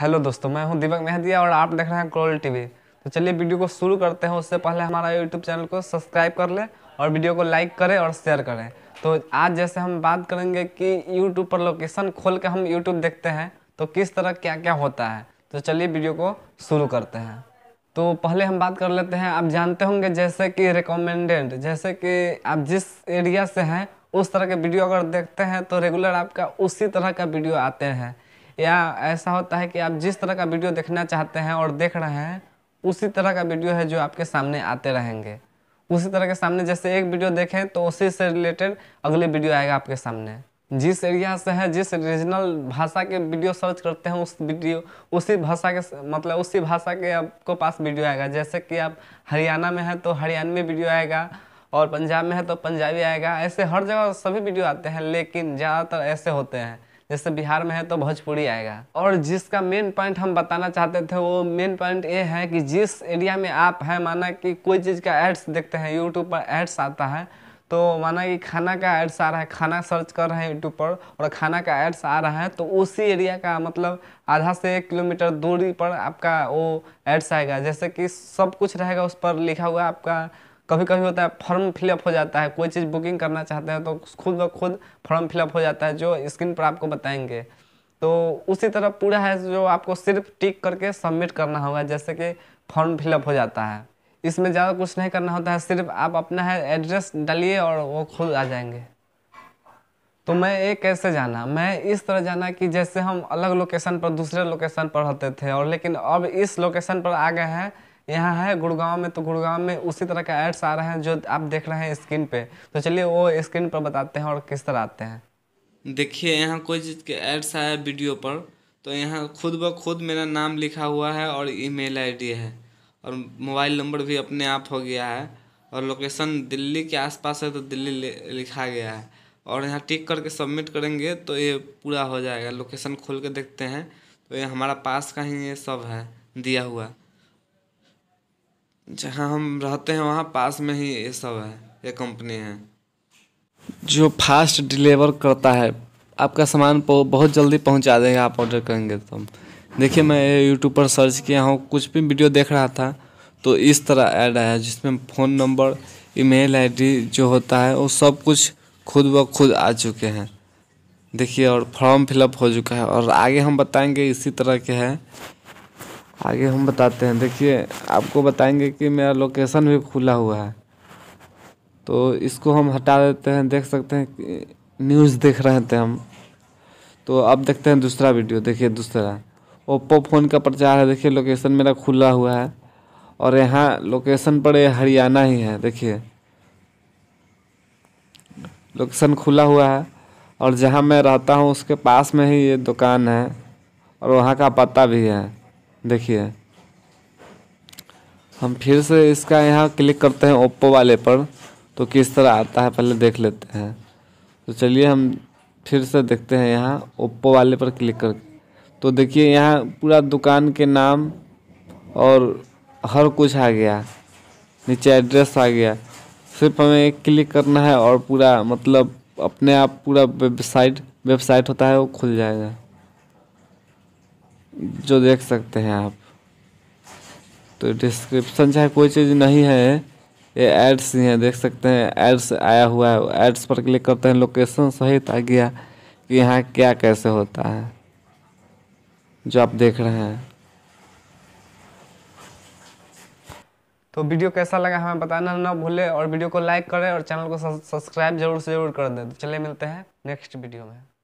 hello दोस्तों मैं हूं दीपक मेहदिया और आप देख रहे हैं क्रोल टीवी तो चलिए वीडियो को शुरू करते हैं उससे पहले हमारा यूट्यूब चैनल को सब्सक्राइब कर लें और वीडियो को लाइक करें और शेयर करें तो आज जैसे हम बात करेंगे कि यूट्यूब पर लोकेशन खोल के हम यूट्यूब देखते हैं तो किस तरह क्या क्या होता है तो चलिए वीडियो को शुरू करते हैं तो पहले हम बात कर लेते हैं आप जानते होंगे जैसे कि रिकमेंडेड जैसे कि आप जिस एरिया से हैं उस तरह के वीडियो अगर देखते हैं तो रेगुलर आपका उसी तरह का वीडियो आते हैं या ऐसा होता है कि आप जिस तरह का वीडियो देखना चाहते हैं और देख रहे हैं उसी तरह का वीडियो है जो आपके सामने आते रहेंगे उसी तरह के सामने जैसे एक वीडियो देखें तो उसी से रिलेटेड अगले वीडियो आएगा आपके सामने जिस एरिया से है जिस रीजनल भाषा के वीडियो सर्च करते हैं उस वीडियो उसी भाषा के मतलब उसी भाषा के आपको पास वीडियो आएगा जैसे कि आप हरियाणा में हैं तो हरियाणवी वीडियो आएगा और पंजाब में है तो पंजाबी आएगा ऐसे हर जगह सभी वीडियो आते हैं लेकिन ज़्यादातर ऐसे होते हैं जैसे बिहार में है तो भोजपुरी आएगा और जिसका मेन पॉइंट हम बताना चाहते थे वो मेन पॉइंट ये है कि जिस एरिया में आप हैं माना कि कोई चीज़ का एड्स देखते हैं यूट्यूब पर एड्स आता है तो माना कि खाना का एड्स आ रहा है खाना सर्च कर रहे हैं यूट्यूब पर और खाना का एड्स आ रहा है तो उसी एरिया का मतलब आधा से एक किलोमीटर दूरी पर आपका वो एड्स आएगा जैसे कि सब कुछ रहेगा उस पर लिखा हुआ आपका कभी कभी होता है फॉर्म फिलअप हो जाता है कोई चीज़ बुकिंग करना चाहते हैं तो खुद ब खुद फॉर्म फिलअप हो जाता है जो स्क्रीन पर आपको बताएंगे तो उसी तरह पूरा है जो आपको सिर्फ टिक करके सबमिट करना होगा जैसे कि फॉर्म फिलअप हो जाता है इसमें ज़्यादा कुछ नहीं करना होता है सिर्फ आप अपना है एड्रेस डालिए और वो खुद आ जाएंगे तो मैं ये कैसे जाना मैं इस तरह जाना कि जैसे हम अलग लोकेशन पर दूसरे लोकेशन पर होते थे और लेकिन अब इस लोकेशन पर आ गए हैं यहाँ है गुड़गांव में तो गुड़गांव में उसी तरह का एड्स आ रहे हैं जो आप देख रहे हैं स्क्रीन पे तो चलिए वो स्क्रीन पर बताते हैं और किस तरह आते हैं देखिए यहाँ कोई चीज़ के एड्स आया वीडियो पर तो यहाँ खुद ब खुद मेरा नाम लिखा हुआ है और ईमेल आईडी है और मोबाइल नंबर भी अपने आप हो गया है और लोकेशन दिल्ली के आसपास है तो दिल्ली लिखा गया है और यहाँ टिक करके सबमिट करेंगे तो ये पूरा हो जाएगा लोकेशन खोल के देखते हैं तो ये हमारा पास का ही ये सब है दिया हुआ जहाँ हम रहते हैं वहाँ पास में ही ये सब है ये कंपनी है जो फास्ट डिलीवर करता है आपका सामान बहुत जल्दी पहुँचा देगा आप ऑर्डर करेंगे तो देखिए मैं यूट्यूब पर सर्च किया हूँ कुछ भी वीडियो देख रहा था तो इस तरह ऐड आया जिसमें फ़ोन नंबर ईमेल आईडी जो होता है वो सब कुछ खुद ब खुद आ चुके हैं देखिए और फॉर्म फिलअप हो चुका है और आगे हम बताएंगे इसी तरह के हैं आगे हम बताते हैं देखिए आपको बताएंगे कि मेरा लोकेशन भी खुला हुआ है तो इसको हम हटा देते हैं देख सकते हैं न्यूज़ देख रहे थे हम तो अब देखते हैं दूसरा वीडियो देखिए दूसरा ओप्पो फ़ोन का प्रचार है देखिए लोकेशन मेरा खुला हुआ है और यहाँ लोकेशन पर ये हरियाणा ही है देखिए लोकेशन खुला हुआ है और जहाँ मैं रहता हूँ उसके पास में ही ये दुकान है और वहाँ का पता भी है देखिए हम फिर से इसका यहाँ क्लिक करते हैं ओप्पो वाले पर तो किस तरह आता है पहले देख लेते हैं तो चलिए हम फिर से देखते हैं यहाँ ओप्पो वाले पर क्लिक कर तो देखिए यहाँ पूरा दुकान के नाम और हर कुछ आ गया नीचे एड्रेस आ गया सिर्फ हमें एक क्लिक करना है और पूरा मतलब अपने आप पूरा वेबसाइट वेबसाइट होता है वो खुल जाएगा जो देख सकते हैं आप तो डिस्क्रिप्शन चाहे कोई चीज़ नहीं है ये एड्स ही हैं देख सकते हैं एड्स आया हुआ है एड्स पर क्लिक करते हैं लोकेशन सहित आ गया कि यहाँ क्या कैसे होता है जो आप देख रहे हैं तो वीडियो कैसा लगा हमें बताना ना भूले और वीडियो को लाइक करें और चैनल को सब्सक्राइब जरूर से जरूर कर दें तो चले मिलते हैं नेक्स्ट वीडियो में